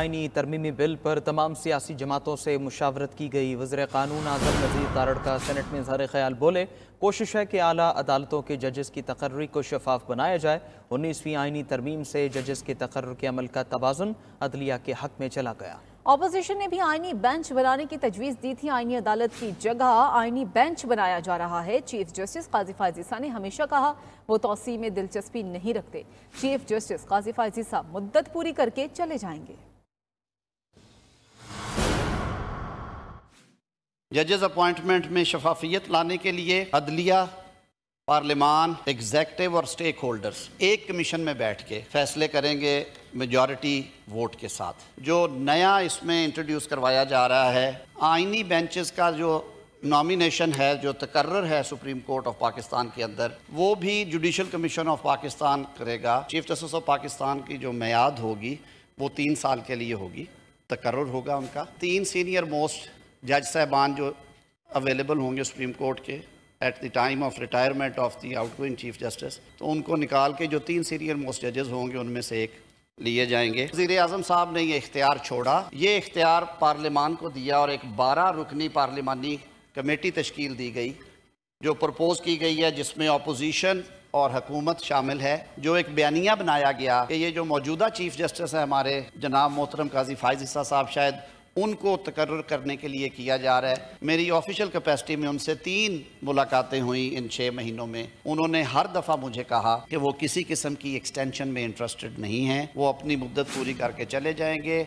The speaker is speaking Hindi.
आइनी तरमीमी बिल पर तमाम सियासी जमातों से मुशावरत की गई वजर कानून आजम नजीर तारड़ का सेनेट में इजहार ख्याल बोले कोशिश है कि आला अदालतों के जजेस की तकर्री को शफाफ बनाया जाए उन्नीसवीं आईनी तरमीम से जजेस के तकर के अमल का तोज़ुन अदलिया के हक में चला गया अपोजिशन ने भी आइनी बेंच बनाने की तजवीज़ दी थी आइनी अदालत की जगह आइनी बेंच बनाया जा रहा है चीफ जस्टिस काजी फाजीसा ने हमेशा कहा वो तोसी में दिलचस्पी नहीं रखते चीफ जस्टिस काजी फाजीसा मुद्दत पूरी करके चले जाएंगे जजेस अपॉइंटमेंट में शफाफियत लाने के लिए अदलिया पार्लियमान एग्जैक्टिव और स्टेक होल्डर्स एक कमीशन में बैठ के फैसले करेंगे मेजॉरिटी वोट के साथ जो नया इसमें इंट्रोड्यूस करवाया जा रहा है आइनी बेंचेस का जो नॉमिनेशन है जो तकर्र है सुप्रीम कोर्ट ऑफ पाकिस्तान के अंदर वो भी जुडिशल कमीशन ऑफ पाकिस्तान करेगा चीफ जस्टिस ऑफ पाकिस्तान की जो मैद होगी वो तीन साल के लिए होगी तकर्र होगा उनका तीन सीनियर मोस्ट जज साहबान जो अवेलेबल होंगे सुप्रीम कोर्ट के at the time of retirement of the outgoing chief justice तो उनको निकाल के जो तीन सीनियर मोस्ट जजेस होंगे उनमें से एक लिए जाएंगे वजीर अजम साहब ने ये इख्तियार छोड़ा ये इख्तियार पार्लियामान को दिया और एक बारह रुकनी पार्लियामानी कमेटी तश्कील दी गई जो प्रपोज़ की गई है जिसमें अपोजिशन और हकूमत शामिल है जो एक बयानिया बनाया गया कि ये जो मौजूदा चीफ जस्टिस है हमारे जनाब मोहतरम काजी फायज साहब शायद उनको तकर्र करने के लिए किया जा रहा है मेरी ऑफिशियल कैपेसिटी में उनसे तीन मुलाकातें हुई इन छः महीनों में उन्होंने हर दफ़ा मुझे कहा कि वो किसी किस्म की एक्सटेंशन में इंटरेस्टेड नहीं है वो अपनी मुद्दत पूरी करके चले जाएंगे